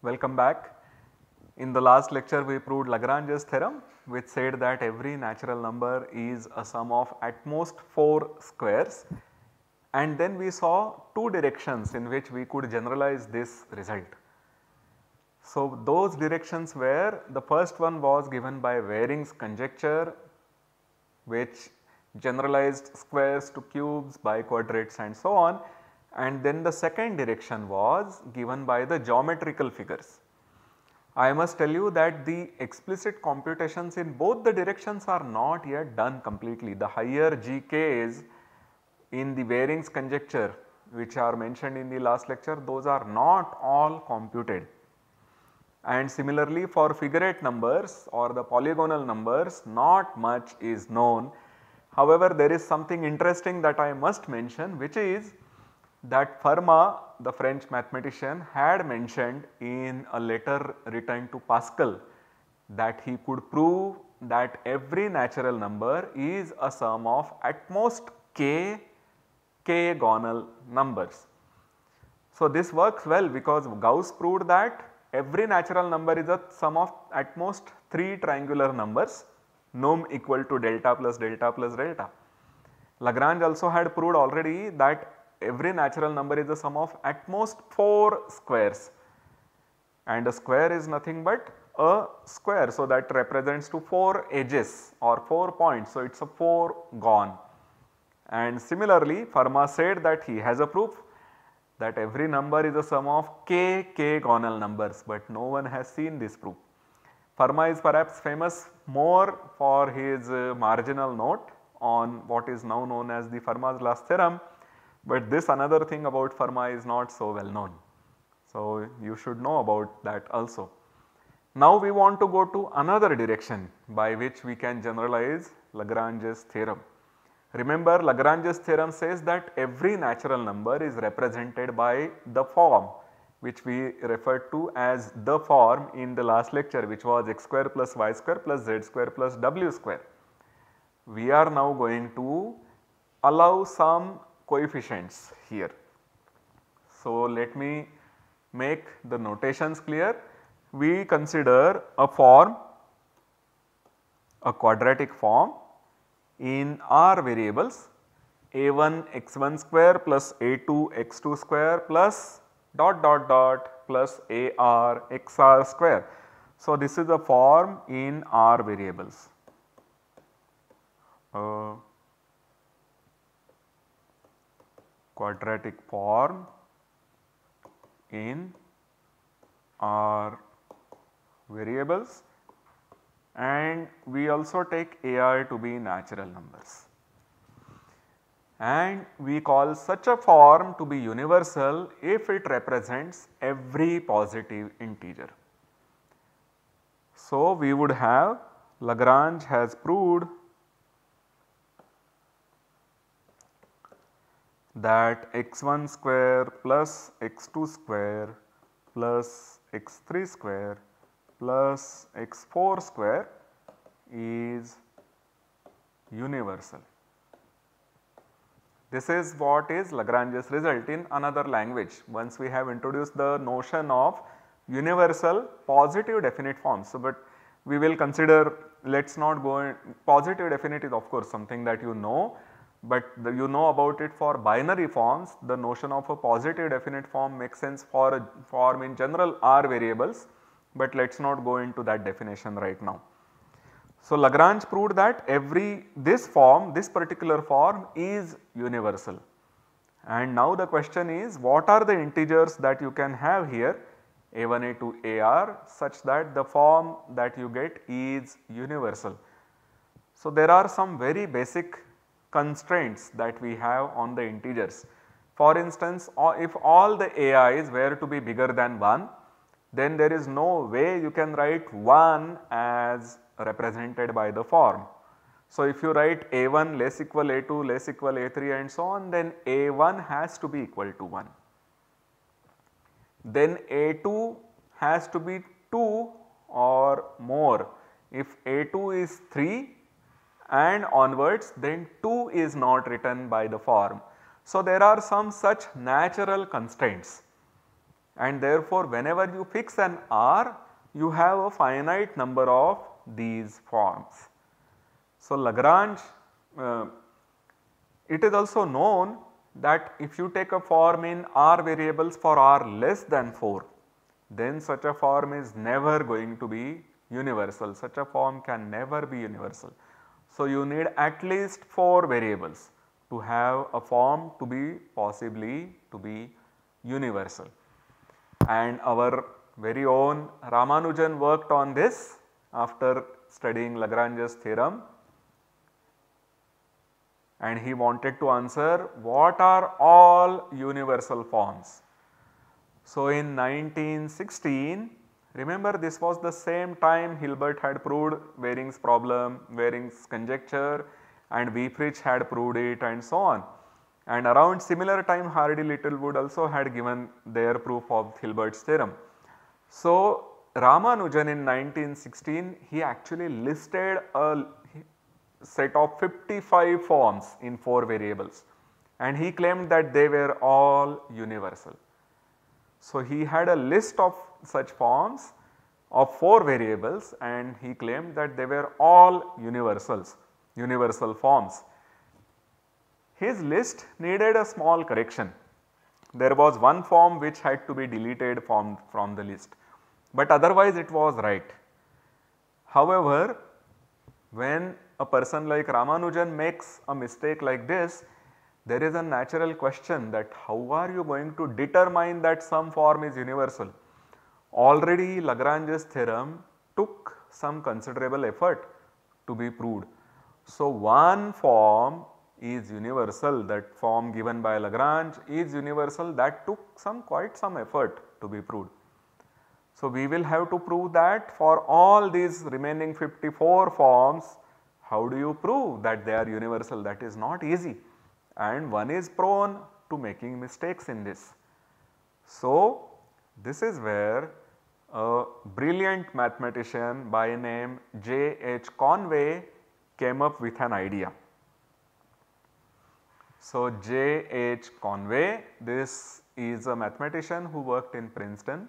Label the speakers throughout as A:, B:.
A: Welcome back. In the last lecture we proved Lagrange's theorem which said that every natural number is a sum of at most 4 squares and then we saw two directions in which we could generalize this result. So, those directions were the first one was given by Waring's conjecture which generalized squares to cubes, biquadrates and so on and then the second direction was given by the geometrical figures. I must tell you that the explicit computations in both the directions are not yet done completely. The higher GKs in the Waring's conjecture which are mentioned in the last lecture those are not all computed. And similarly for figure 8 numbers or the polygonal numbers not much is known. However, there is something interesting that I must mention which is that Fermat the French mathematician had mentioned in a letter written to Pascal that he could prove that every natural number is a sum of at most k k-gonal numbers. So, this works well because Gauss proved that every natural number is a sum of at most 3 triangular numbers num equal to delta plus delta plus delta. Lagrange also had proved already that every natural number is the sum of at most 4 squares and a square is nothing but a square. So, that represents to 4 edges or 4 points. So, it is a 4 gone and similarly Fermat said that he has a proof that every number is a sum of k k gonal numbers, but no one has seen this proof. Fermat is perhaps famous more for his uh, marginal note on what is now known as the Fermat's last theorem but this another thing about pharma is not so well known. So, you should know about that also. Now, we want to go to another direction by which we can generalize Lagrange's theorem. Remember Lagrange's theorem says that every natural number is represented by the form which we referred to as the form in the last lecture which was x square plus y square plus z square plus w square. We are now going to allow some coefficients here. So, let me make the notations clear. We consider a form, a quadratic form in r variables a1 x1 square plus a2 x2 square plus dot dot dot plus ar xr square. So, this is a form in r variables. Uh, quadratic form in our variables and we also take AR to be natural numbers. And we call such a form to be universal if it represents every positive integer. So, we would have Lagrange has proved that x1 square plus x2 square plus x3 square plus x4 square is universal. This is what is Lagrange's result in another language. Once we have introduced the notion of universal positive definite forms. So, but we will consider let us not go in, positive definite is of course something that you know but the, you know about it for binary forms the notion of a positive definite form makes sense for a form in general R variables, but let us not go into that definition right now. So, Lagrange proved that every this form this particular form is universal and now the question is what are the integers that you can have here a1, A2, AR such that the form that you get is universal. So, there are some very basic constraints that we have on the integers. For instance, if all the AIs were to be bigger than 1, then there is no way you can write 1 as represented by the form. So, if you write A1 less equal A2 less equal A3 and so on then A1 has to be equal to 1. Then A2 has to be 2 or more. If A2 is 3 and onwards then 2 is not written by the form. So, there are some such natural constraints and therefore, whenever you fix an R you have a finite number of these forms. So, Lagrange uh, it is also known that if you take a form in R variables for R less than 4 then such a form is never going to be universal such a form can never be universal. So, you need at least 4 variables to have a form to be possibly to be universal. And our very own Ramanujan worked on this after studying Lagrange's theorem and he wanted to answer what are all universal forms. So, in 1916 Remember this was the same time Hilbert had proved Waring's problem, Waring's conjecture and Wieprich had proved it and so on. And around similar time Hardy Littlewood also had given their proof of Hilbert's theorem. So Ramanujan in 1916 he actually listed a set of 55 forms in 4 variables and he claimed that they were all universal. So he had a list of such forms of 4 variables and he claimed that they were all universals, universal forms. His list needed a small correction. There was one form which had to be deleted from, from the list, but otherwise it was right. However, when a person like Ramanujan makes a mistake like this, there is a natural question that how are you going to determine that some form is universal? Already Lagrange's theorem took some considerable effort to be proved. So, one form is universal that form given by Lagrange is universal that took some quite some effort to be proved. So, we will have to prove that for all these remaining 54 forms how do you prove that they are universal that is not easy and one is prone to making mistakes in this. So, this is where a brilliant mathematician by name J. H. Conway came up with an idea. So, J. H. Conway, this is a mathematician who worked in Princeton.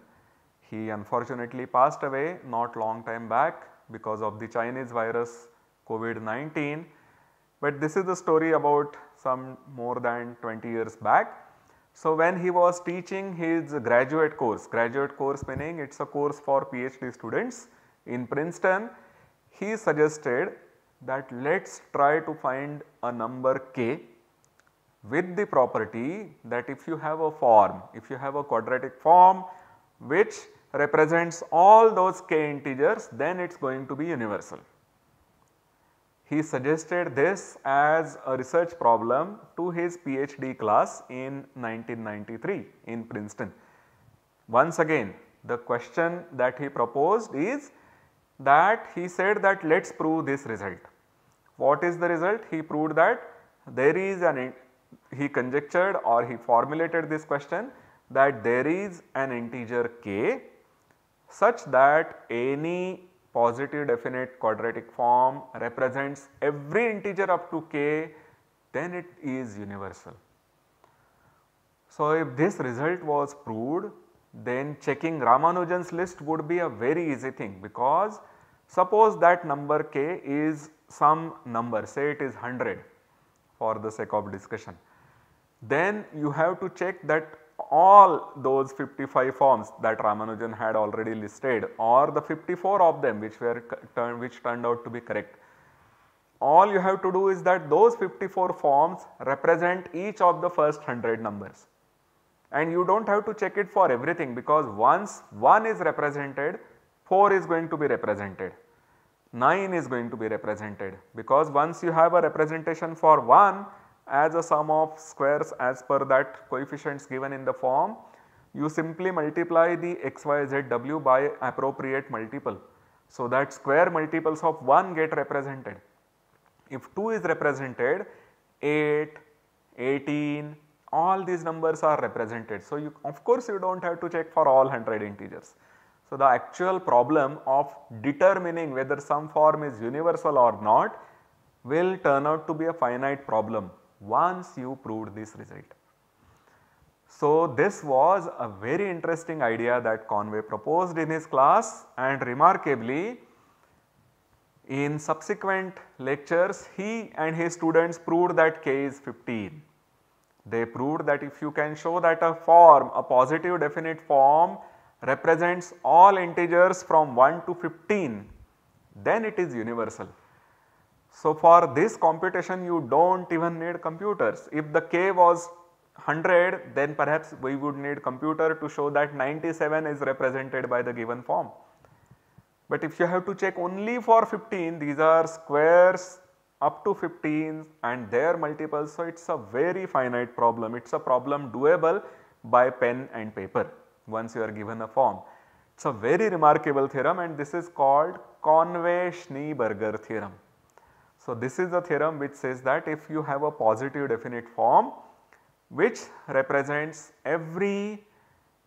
A: He unfortunately passed away not long time back because of the Chinese virus COVID-19. But this is the story about some more than 20 years back so, when he was teaching his graduate course, graduate course meaning it is a course for PhD students in Princeton, he suggested that let us try to find a number k with the property that if you have a form, if you have a quadratic form which represents all those k integers then it is going to be universal. He suggested this as a research problem to his PhD class in 1993 in Princeton. Once again the question that he proposed is that he said that let us prove this result. What is the result? He proved that there is an he conjectured or he formulated this question that there is an integer k such that any positive definite quadratic form represents every integer up to k then it is universal. So, if this result was proved then checking Ramanujan's list would be a very easy thing because suppose that number k is some number say it is 100 for the sake of discussion. Then you have to check that all those 55 forms that Ramanujan had already listed or the 54 of them which were turned which turned out to be correct. All you have to do is that those 54 forms represent each of the first 100 numbers and you do not have to check it for everything because once 1 is represented 4 is going to be represented 9 is going to be represented because once you have a representation for 1 as a sum of squares as per that coefficients given in the form, you simply multiply the xyzw by appropriate multiple. So, that square multiples of 1 get represented. If 2 is represented, 8, 18, all these numbers are represented. So, you of course, you do not have to check for all 100 integers. So, the actual problem of determining whether some form is universal or not will turn out to be a finite problem once you proved this result. So, this was a very interesting idea that Conway proposed in his class and remarkably in subsequent lectures he and his students proved that k is 15. They proved that if you can show that a form, a positive definite form represents all integers from 1 to 15 then it is universal. So, for this computation you do not even need computers. If the k was 100 then perhaps we would need computer to show that 97 is represented by the given form. But if you have to check only for 15 these are squares up to 15 and their multiples. So, it is a very finite problem. It is a problem doable by pen and paper once you are given a form. It is a very remarkable theorem and this is called Conway-Schneeberger theorem. So, this is the theorem which says that if you have a positive definite form which represents every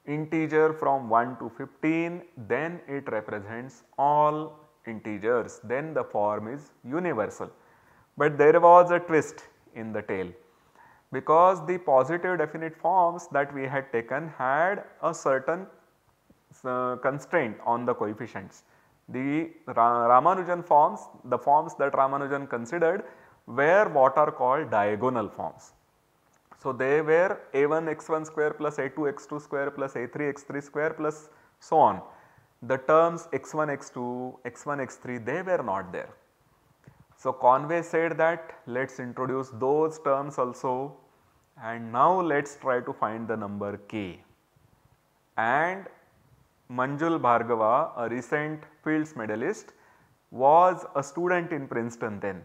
A: integer from 1 to 15 then it represents all integers then the form is universal. But there was a twist in the tale because the positive definite forms that we had taken had a certain uh, constraint on the coefficients. The Ramanujan forms, the forms that Ramanujan considered were what are called diagonal forms. So, they were a1 x1 square plus a2 x2 square plus a3 x3 square plus so on. The terms x1 x2 x1 x3 they were not there. So, Conway said that let us introduce those terms also and now let us try to find the number k and Manjul Bhargava, a recent Fields medalist, was a student in Princeton then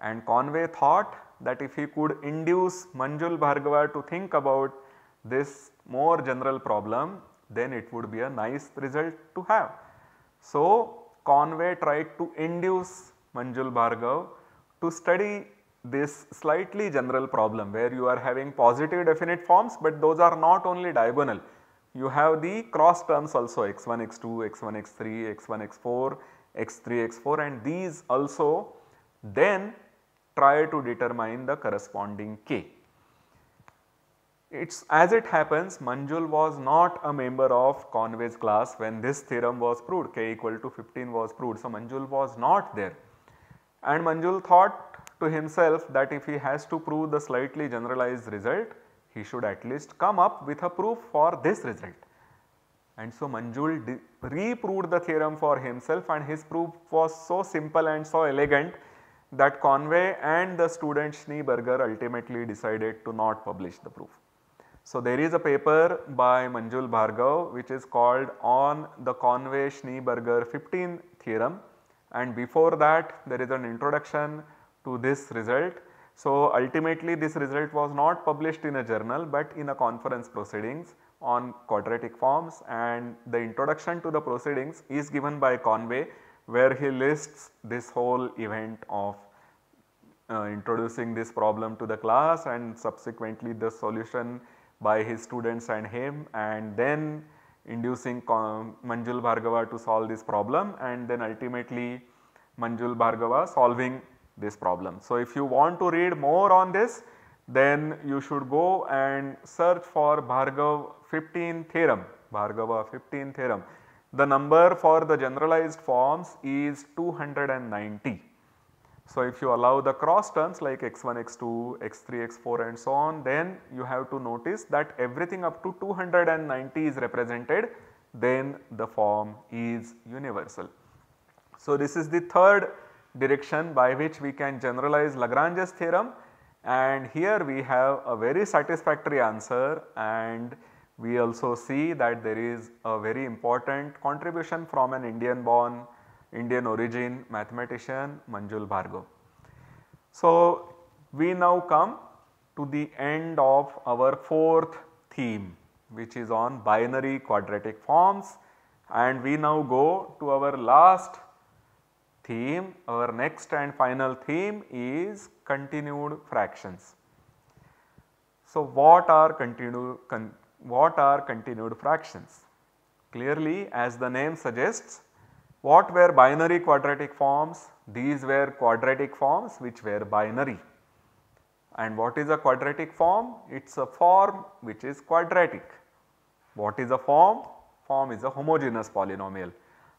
A: and Conway thought that if he could induce Manjul Bhargava to think about this more general problem then it would be a nice result to have. So, Conway tried to induce Manjul Bhargav to study this slightly general problem where you are having positive definite forms but those are not only diagonal you have the cross terms also x1, x2, x1, x3, x1, x4, x3, x4 and these also then try to determine the corresponding k. It's as it happens Manjul was not a member of Conway's class when this theorem was proved k equal to 15 was proved. So, Manjul was not there and Manjul thought to himself that if he has to prove the slightly generalized result he should at least come up with a proof for this result. And so Manjul reproved the theorem for himself and his proof was so simple and so elegant that Conway and the student Schneeberger ultimately decided to not publish the proof. So there is a paper by Manjul Bhargav which is called on the Conway Schneeberger 15 theorem and before that there is an introduction to this result so, ultimately this result was not published in a journal but in a conference proceedings on quadratic forms and the introduction to the proceedings is given by Conway where he lists this whole event of uh, introducing this problem to the class and subsequently the solution by his students and him and then inducing Manjul Bhargava to solve this problem and then ultimately Manjul Bhargava solving this problem. So, if you want to read more on this then you should go and search for Bhargav 15 theorem, Bhargava 15 theorem. The number for the generalized forms is 290. So, if you allow the cross terms like x1, x2, x3, x4 and so on then you have to notice that everything up to 290 is represented then the form is universal. So, this is the third direction by which we can generalize Lagrange's theorem and here we have a very satisfactory answer and we also see that there is a very important contribution from an Indian born Indian origin mathematician Manjul Bhargav. So, we now come to the end of our fourth theme which is on binary quadratic forms and we now go to our last theme. Our next and final theme is continued fractions. So, what are continued con, what are continued fractions? Clearly as the name suggests what were binary quadratic forms? These were quadratic forms which were binary. And what is a quadratic form? It is a form which is quadratic. What is a form? Form is a homogeneous polynomial.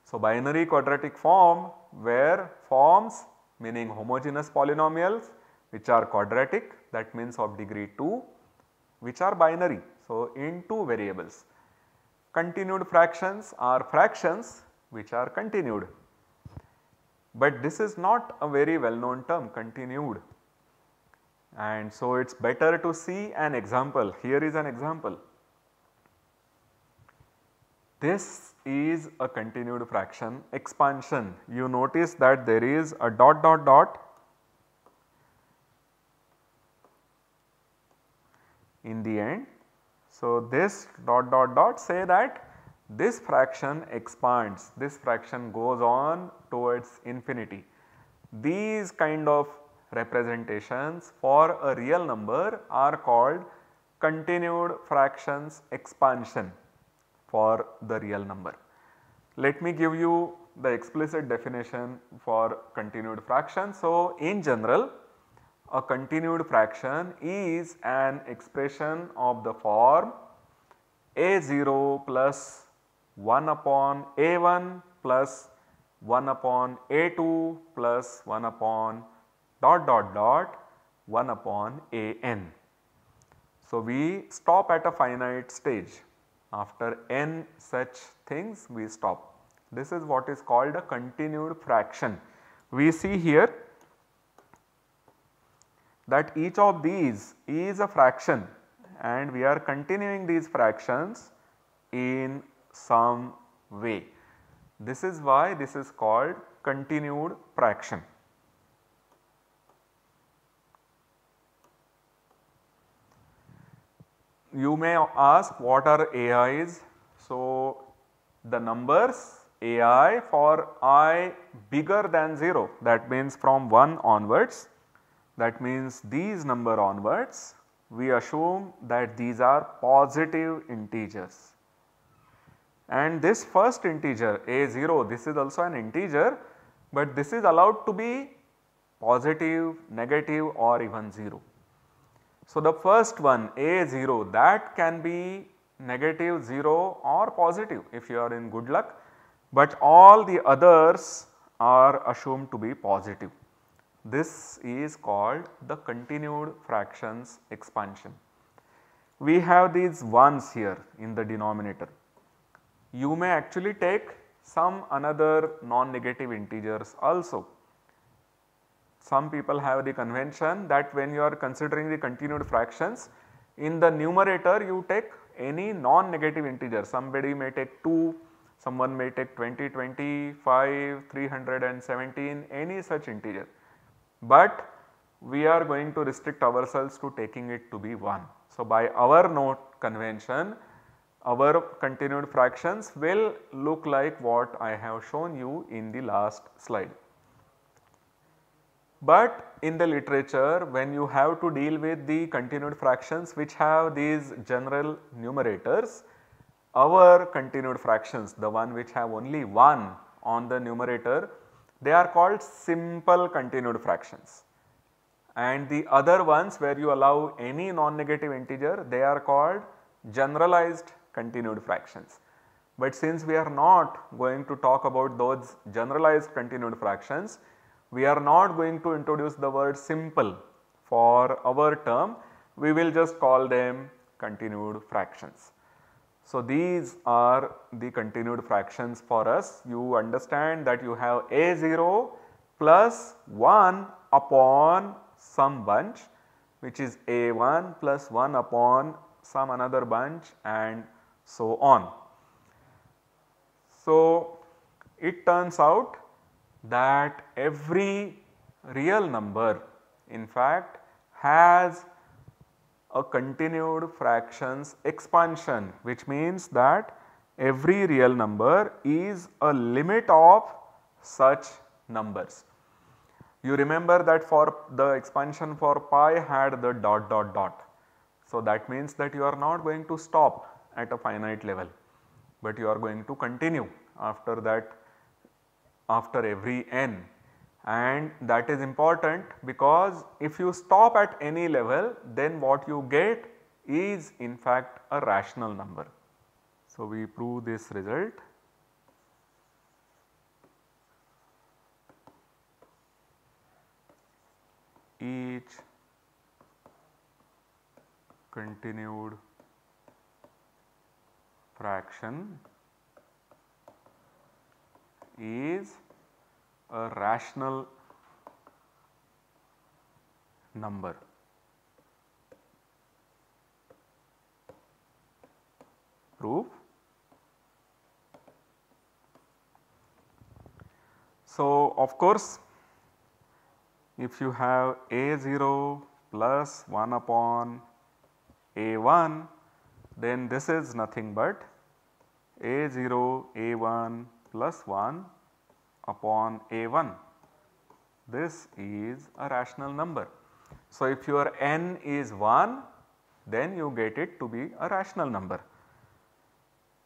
A: So, binary quadratic form where forms meaning homogeneous polynomials which are quadratic that means of degree 2 which are binary. So, in 2 variables. Continued fractions are fractions which are continued, but this is not a very well known term continued and so it is better to see an example. Here is an example. This is a continued fraction expansion. You notice that there is a dot dot dot in the end. So, this dot dot dot say that this fraction expands, this fraction goes on towards infinity. These kind of representations for a real number are called continued fractions expansion for the real number. Let me give you the explicit definition for continued fraction. So, in general a continued fraction is an expression of the form a0 plus 1 upon a1 plus 1 upon a2 plus 1 upon dot dot dot 1 upon an. So, we stop at a finite stage after n such things we stop. This is what is called a continued fraction. We see here that each of these is a fraction and we are continuing these fractions in some way. This is why this is called continued fraction. you may ask what are AIs. So, the numbers AI for i bigger than 0 that means from 1 onwards that means these number onwards we assume that these are positive integers. And this first integer a0 this is also an integer but this is allowed to be positive, negative or even 0. So, the first one A0 that can be negative 0 or positive if you are in good luck, but all the others are assumed to be positive. This is called the continued fractions expansion. We have these 1s here in the denominator. You may actually take some another non-negative integers also some people have the convention that when you are considering the continued fractions, in the numerator you take any non-negative integer, somebody may take 2, someone may take 20, 25, 317, any such integer. But we are going to restrict ourselves to taking it to be 1. So, by our note convention, our continued fractions will look like what I have shown you in the last slide. But in the literature when you have to deal with the continued fractions which have these general numerators, our continued fractions the one which have only 1 on the numerator they are called simple continued fractions and the other ones where you allow any non-negative integer they are called generalized continued fractions. But since we are not going to talk about those generalized continued fractions, we are not going to introduce the word simple for our term, we will just call them continued fractions. So, these are the continued fractions for us. You understand that you have A0 plus 1 upon some bunch which is A1 plus 1 upon some another bunch and so on. So, it turns out that every real number in fact has a continued fractions expansion which means that every real number is a limit of such numbers. You remember that for the expansion for pi had the dot dot dot. So that means that you are not going to stop at a finite level, but you are going to continue after that after every n and that is important because if you stop at any level then what you get is in fact a rational number. So, we prove this result. Each continued fraction is a rational number. Proof. So, of course, if you have A0 plus 1 upon A1, then this is nothing but A0, A1, plus 1 upon A1. This is a rational number. So, if your n is 1 then you get it to be a rational number.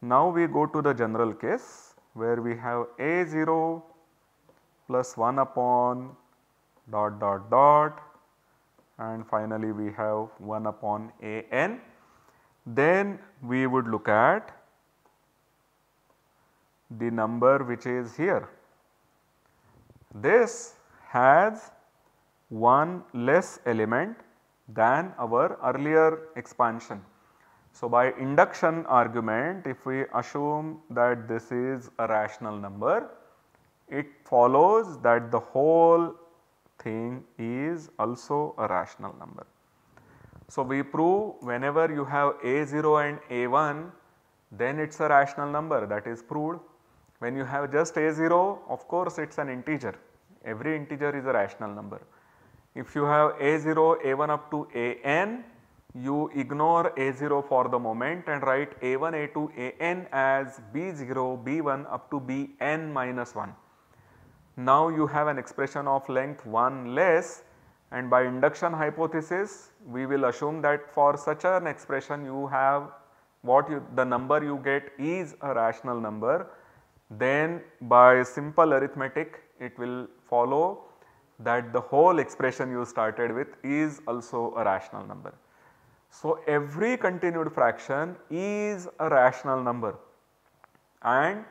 A: Now, we go to the general case where we have A0 plus 1 upon dot dot dot and finally, we have 1 upon A n. Then we would look at the number which is here. This has one less element than our earlier expansion. So, by induction argument if we assume that this is a rational number it follows that the whole thing is also a rational number. So, we prove whenever you have a0 and a1 then it is a rational number that is proved when you have just a0 of course it is an integer, every integer is a rational number. If you have a0, a1 up to an you ignore a0 for the moment and write a1, a2, an as b0, b1 up to bn minus 1. Now you have an expression of length 1 less and by induction hypothesis we will assume that for such an expression you have what you, the number you get is a rational number then by simple arithmetic it will follow that the whole expression you started with is also a rational number. So, every continued fraction is a rational number and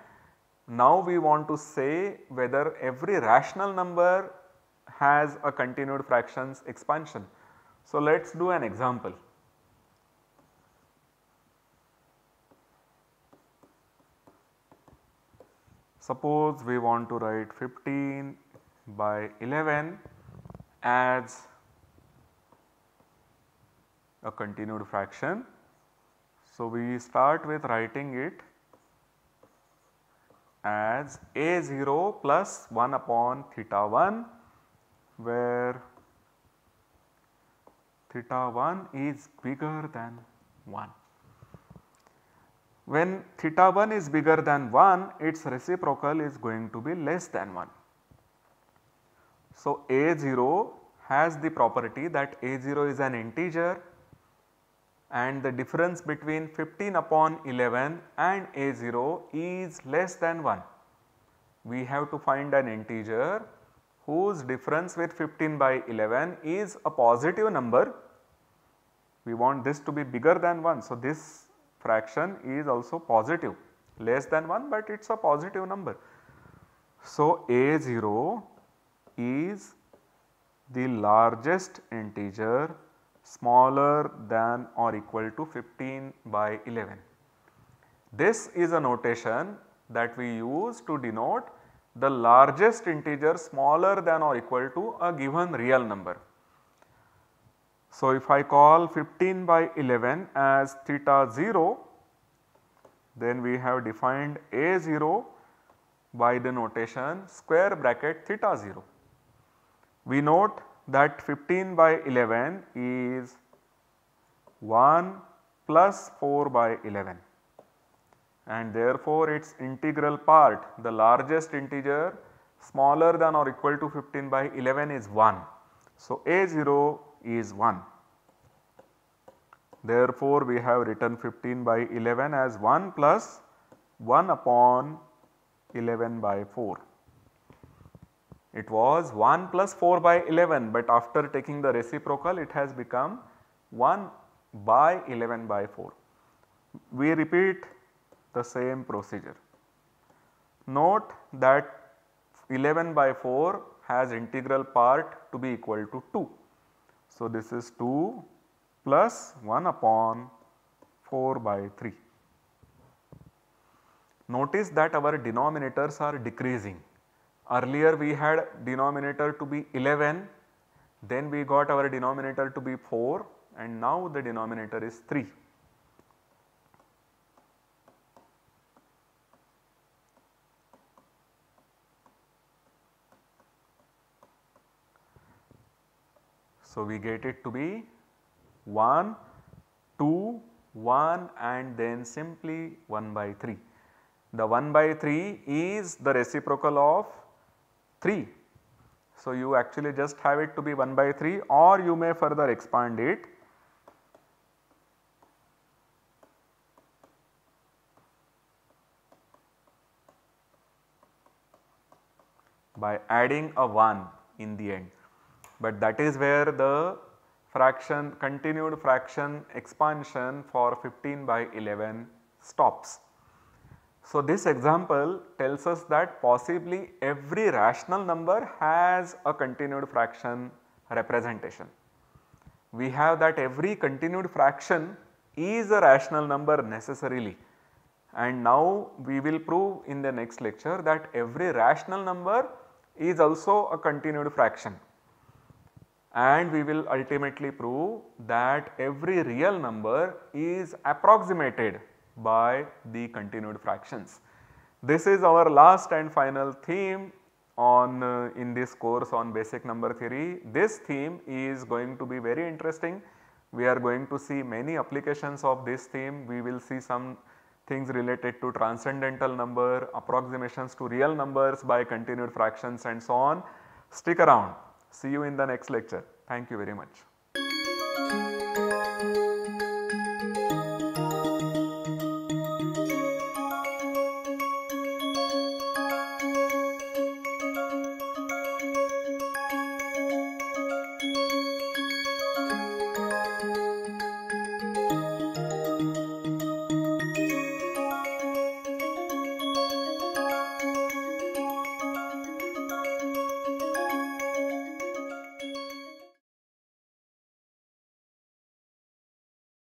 A: now we want to say whether every rational number has a continued fractions expansion. So, let us do an example. Suppose we want to write 15 by 11 as a continued fraction. So, we start with writing it as a0 plus 1 upon theta 1 where theta 1 is bigger than 1 when theta 1 is bigger than 1 its reciprocal is going to be less than 1. So, A0 has the property that A0 is an integer and the difference between 15 upon 11 and A0 is less than 1. We have to find an integer whose difference with 15 by 11 is a positive number. We want this to be bigger than 1. So, this fraction is also positive less than 1 but it is a positive number. So, A0 is the largest integer smaller than or equal to 15 by 11. This is a notation that we use to denote the largest integer smaller than or equal to a given real number. So, if I call 15 by 11 as theta 0, then we have defined A 0 by the notation square bracket theta 0. We note that 15 by 11 is 1 plus 4 by 11 and therefore its integral part the largest integer smaller than or equal to 15 by 11 is 1. So, A 0 is 1. Therefore, we have written 15 by 11 as 1 plus 1 upon 11 by 4. It was 1 plus 4 by 11 but after taking the reciprocal it has become 1 by 11 by 4. We repeat the same procedure. Note that 11 by 4 has integral part to be equal to 2. So, this is 2 plus 1 upon 4 by 3. Notice that our denominators are decreasing. Earlier we had denominator to be 11, then we got our denominator to be 4 and now the denominator is 3. So, we get it to be 1, 2, 1 and then simply 1 by 3. The 1 by 3 is the reciprocal of 3. So, you actually just have it to be 1 by 3 or you may further expand it. by adding a 1 in the end but that is where the fraction continued fraction expansion for 15 by 11 stops. So, this example tells us that possibly every rational number has a continued fraction representation. We have that every continued fraction is a rational number necessarily and now we will prove in the next lecture that every rational number is also a continued fraction and we will ultimately prove that every real number is approximated by the continued fractions. This is our last and final theme on uh, in this course on basic number theory. This theme is going to be very interesting. We are going to see many applications of this theme. We will see some things related to transcendental number, approximations to real numbers by continued fractions and so on. Stick around. See you in the next lecture. Thank you very much.